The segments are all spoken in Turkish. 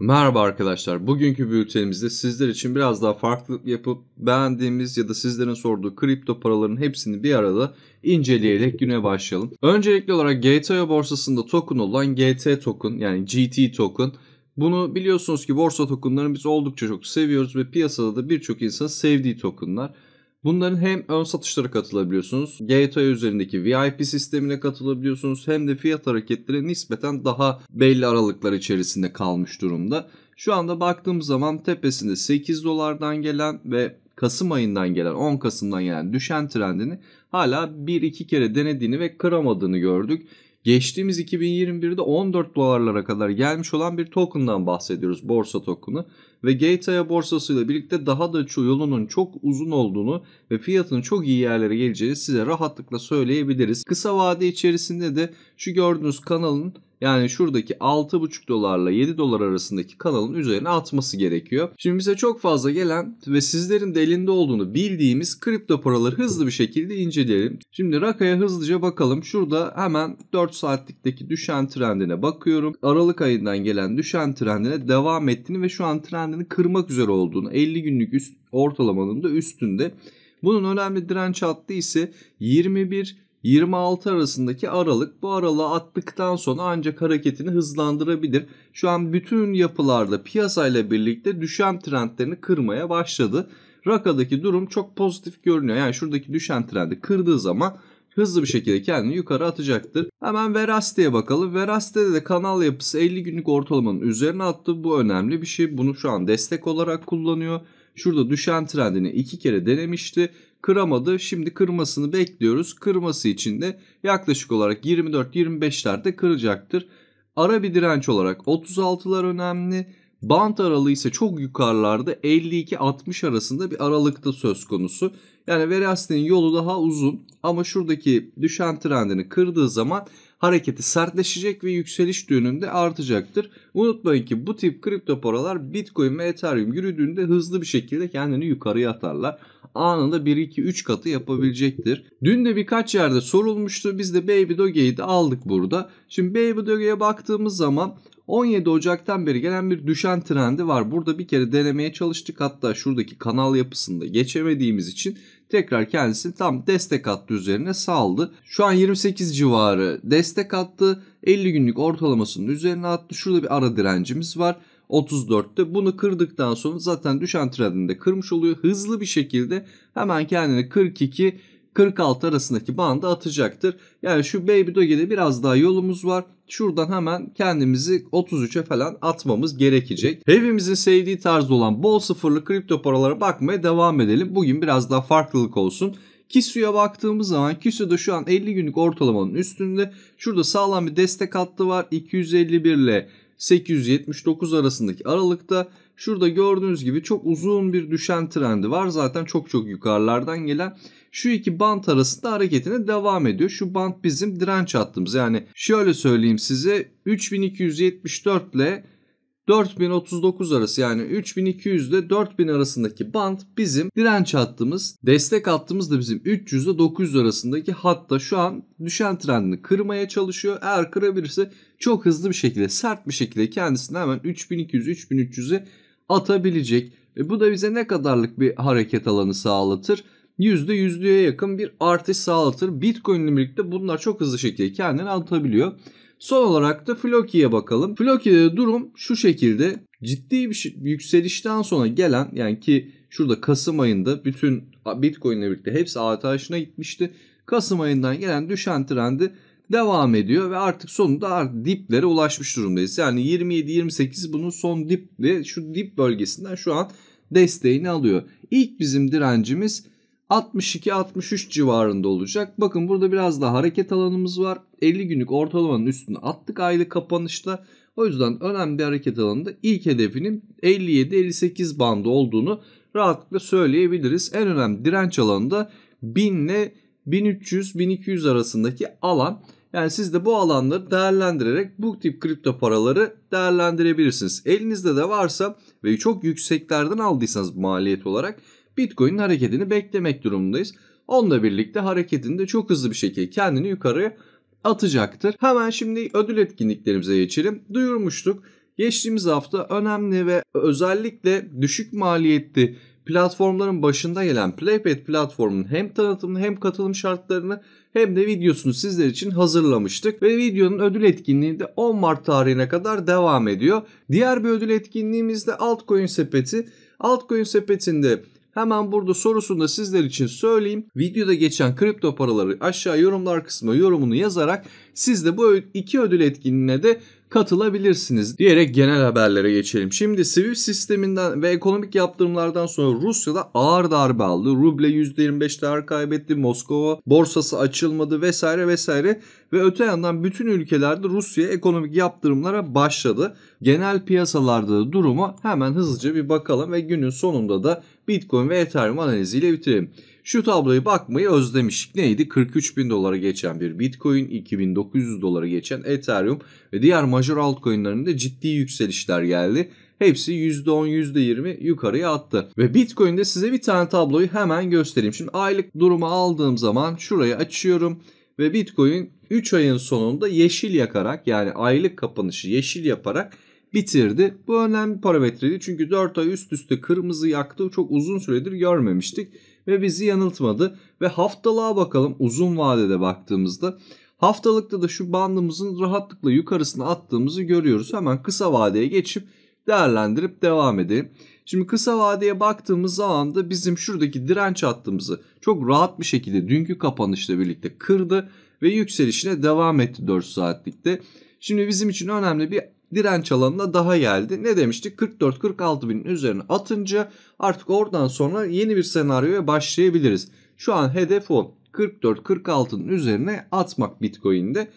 Merhaba arkadaşlar. Bugünkü bültenimizde sizler için biraz daha farklılık yapıp beğendiğimiz ya da sizlerin sorduğu kripto paraların hepsini bir arada inceleyerek güne başlayalım. Öncelikli olarak GTO borsasında token olan GT token yani GT token bunu biliyorsunuz ki borsa tokenlarını biz oldukça çok seviyoruz ve piyasada da birçok insan sevdiği tokenlar. Bunların hem ön satışlara katılabiliyorsunuz, GTA üzerindeki VIP sistemine katılabiliyorsunuz hem de fiyat hareketleri nispeten daha belli aralıklar içerisinde kalmış durumda. Şu anda baktığımız zaman tepesinde 8 dolardan gelen ve Kasım ayından gelen 10 Kasım'dan gelen düşen trendini hala bir iki kere denediğini ve kıramadığını gördük. Geçtiğimiz 2021'de 14 dolarlara kadar gelmiş olan bir token'dan bahsediyoruz borsa token'ı ve Gateway borsasıyla birlikte daha da yolunun çok uzun olduğunu ve fiyatının çok iyi yerlere geleceğini size rahatlıkla söyleyebiliriz. Kısa vade içerisinde de şu gördüğünüz kanalın yani şuradaki 6,5 dolarla 7 dolar arasındaki kanalın üzerine atması gerekiyor. Şimdi bize çok fazla gelen ve sizlerin de elinde olduğunu bildiğimiz kripto paraları hızlı bir şekilde inceleyelim. Şimdi Raka'ya hızlıca bakalım. Şurada hemen 4 saatlikteki düşen trendine bakıyorum. Aralık ayından gelen düşen trendine devam ettiğini ve şu an trendini kırmak üzere olduğunu 50 günlük üst, ortalamanın da üstünde. Bunun önemli direnç hattı ise 21 26 arasındaki aralık bu aralığı attıktan sonra ancak hareketini hızlandırabilir. Şu an bütün yapılarda piyasayla birlikte düşen trendlerini kırmaya başladı. Raka'daki durum çok pozitif görünüyor. Yani şuradaki düşen trendi kırdığı zaman hızlı bir şekilde kendini yukarı atacaktır. Hemen Veraste'ye bakalım. Veraste'de de kanal yapısı 50 günlük ortalamanın üzerine attı. Bu önemli bir şey. Bunu şu an destek olarak kullanıyor. Şurada düşen trendini iki kere denemişti. Kıramadı. Şimdi kırmasını bekliyoruz. Kırması için de yaklaşık olarak 24-25'lerde kıracaktır. Ara bir direnç olarak 36'lar önemli. Bant aralığı ise çok yukarılarda 52-60 arasında bir aralıkta söz konusu. Yani Verastin'in yolu daha uzun ama şuradaki düşen trendini kırdığı zaman hareketi sertleşecek ve yükseliş yönünde artacaktır. Unutmayın ki bu tip kripto paralar Bitcoin ve Ethereum yürüdüğünde hızlı bir şekilde kendini yukarıya atarlar. Anında 1-2-3 katı yapabilecektir. Dün de birkaç yerde sorulmuştu. Biz de Baby Doge'yi de aldık burada. Şimdi Baby Doge'ye baktığımız zaman 17 Ocak'tan beri gelen bir düşen trendi var. Burada bir kere denemeye çalıştık. Hatta şuradaki kanal yapısında geçemediğimiz için tekrar kendisini tam destek hattı üzerine saldı. Şu an 28 civarı destek hattı 50 günlük ortalamasının üzerine attı. Şurada bir ara direncimiz var. 34'te bunu kırdıktan sonra zaten düşen trendinde kırmış oluyor. Hızlı bir şekilde hemen kendini 42 46 arasındaki bandı atacaktır. Yani şu Baby Doge'de biraz daha yolumuz var şuradan hemen kendimizi 33'e falan atmamız gerekecek. Hepimizin sevdiği tarz olan bol sıfırlı kripto paralara bakmaya devam edelim. Bugün biraz daha farklılık olsun. Kisu'ya baktığımız zaman Kisu da şu an 50 günlük ortalamanın üstünde. Şurada sağlam bir destek hattı var. 251 ile 879 arasındaki aralıkta. Şurada gördüğünüz gibi çok uzun bir düşen trendi var. Zaten çok çok yukarılardan gelen şu iki bant arasında hareketine devam ediyor. Şu bant bizim direnç hattımız. Yani şöyle söyleyeyim size 3274 ile 4039 arası yani 3200 ile 4000 arasındaki band bizim direnç hattımız. Destek hattımız da bizim 300 ile 900 arasındaki hatta şu an düşen trendini kırmaya çalışıyor. Eğer kırabilirse çok hızlı bir şekilde sert bir şekilde kendisini hemen 3200-3300'e atabilecek. E bu da bize ne kadarlık bir hareket alanı sağlatır? Yüzde %100'lüğe yakın bir artış sağlatır. Bitcoin ile birlikte bunlar çok hızlı şekilde kendini atabiliyor. Son olarak da Floki'ye bakalım. Floki'de durum şu şekilde ciddi bir yükselişten sonra gelen yani ki şurada Kasım ayında bütün Bitcoin ile birlikte hepsi ATH'ına gitmişti. Kasım ayından gelen düşen trendi devam ediyor ve artık sonunda diplere ulaşmış durumdayız. Yani 27-28 bunun son dip ve şu dip bölgesinden şu an desteğini alıyor. İlk bizim direncimiz 62-63 civarında olacak. Bakın burada biraz daha hareket alanımız var. 50 günlük ortalamanın üstüne attık aylık kapanışta. O yüzden önemli bir hareket alanında ilk hedefinin 57-58 bandı olduğunu rahatlıkla söyleyebiliriz. En önemli direnç alanında 1000 ile 1300-1200 arasındaki alan. Yani siz de bu alanları değerlendirerek bu tip kripto paraları değerlendirebilirsiniz. Elinizde de varsa ve çok yükseklerden aldıysanız maliyet olarak Bitcoin'in hareketini beklemek durumundayız. Onunla birlikte hareketinde çok hızlı bir şekilde kendini yukarıya atacaktır. Hemen şimdi ödül etkinliklerimize geçelim. Duyurmuştuk. Geçtiğimiz hafta önemli ve özellikle düşük maliyetli platformların başında gelen Playpad platformunun hem tanıtımını hem katılım şartlarını hem de videosunu sizler için hazırlamıştık. Ve videonun ödül etkinliği de 10 Mart tarihine kadar devam ediyor. Diğer bir ödül etkinliğimiz de altcoin sepeti. Altcoin sepetinde Hemen burada sorusunu da sizler için söyleyeyim. Videoda geçen kripto paraları aşağı yorumlar kısmına yorumunu yazarak siz de bu iki ödül etkinliğine de katılabilirsiniz diyerek genel haberlere geçelim. Şimdi Swift sisteminden ve ekonomik yaptırımlardan sonra Rusya'da ağır darbe aldı. Ruble %25 değer kaybetti. Moskova borsası açılmadı vesaire vesaire ve öte yandan bütün ülkelerde Rusya ekonomik yaptırımlara başladı. Genel piyasalarda durumu hemen hızlıca bir bakalım ve günün sonunda da Bitcoin ve Ethereum analiziyle bitirelim. Şu tabloya bakmayı özlemiştik. Neydi? 43 bin dolara geçen bir Bitcoin, 2900 dolara geçen Ethereum ve diğer major altcoin'lerinde ciddi yükselişler geldi. Hepsi %10, %20 yukarıya attı. Ve Bitcoin'de size bir tane tabloyu hemen göstereyim. Şimdi aylık durumu aldığım zaman şurayı açıyorum ve Bitcoin 3 ayın sonunda yeşil yakarak yani aylık kapanışı yeşil yaparak bitirdi. Bu önemli bir parametreydi çünkü 4 ay üst üste kırmızı yaktı çok uzun süredir görmemiştik ve bizi yanıltmadı. Ve haftalığa bakalım uzun vadede baktığımızda haftalıkta da şu bandımızın rahatlıkla yukarısına attığımızı görüyoruz. Hemen kısa vadeye geçip değerlendirip devam edelim. Şimdi kısa vadeye baktığımız zaman da bizim şuradaki direnç hattımızı çok rahat bir şekilde dünkü kapanışla birlikte kırdı ve yükselişine devam etti 4 saatlikte. Şimdi bizim için önemli bir direnç alanına daha geldi. Ne demiştik? 44-46 binin üzerine atınca artık oradan sonra yeni bir senaryoya başlayabiliriz. Şu an hedef o. 44-46'nın üzerine atmak Bitcoin'de.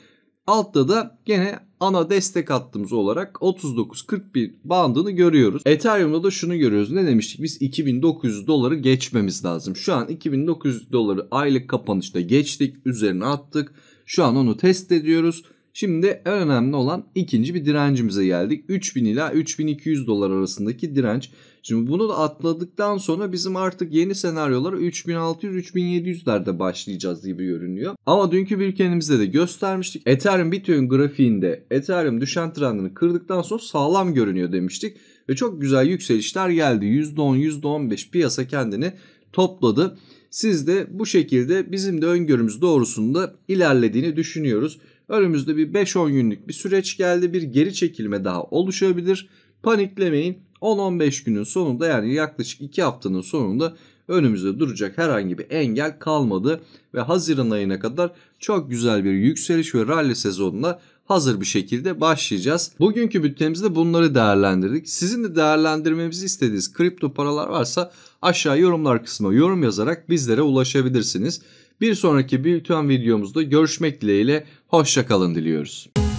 Altta da gene ana destek hattımız olarak 39-41 bandını görüyoruz. Ethereum'da da şunu görüyoruz. Ne demiştik? Biz 2900 doları geçmemiz lazım. Şu an 2900 doları aylık kapanışta geçtik. Üzerine attık. Şu an onu test ediyoruz. Şimdi en önemli olan ikinci bir direncimize geldik. 3000 ila 3200 dolar arasındaki direnç. Şimdi bunu da atladıktan sonra bizim artık yeni senaryolara 3600-3700'lerde başlayacağız gibi görünüyor. Ama dünkü bültenimizde de göstermiştik. Ethereum Bitcoin grafiğinde Ethereum düşen trendini kırdıktan sonra sağlam görünüyor demiştik. Ve çok güzel yükselişler geldi. %10, %15 piyasa kendini topladı. Siz de bu şekilde bizim de öngörümüz doğrusunda ilerlediğini düşünüyoruz. Önümüzde bir 5-10 günlük bir süreç geldi. Bir geri çekilme daha oluşabilir. Paniklemeyin. 10-15 günün sonunda yani yaklaşık 2 haftanın sonunda önümüzde duracak herhangi bir engel kalmadı. Ve Haziran ayına kadar çok güzel bir yükseliş ve rally sezonuna hazır bir şekilde başlayacağız. Bugünkü bütçemizde bunları değerlendirdik. Sizin de değerlendirmemizi istediğiniz kripto paralar varsa aşağı yorumlar kısmına yorum yazarak bizlere ulaşabilirsiniz. Bir sonraki Biltüen videomuzda görüşmek dileğiyle hoşçakalın diliyoruz.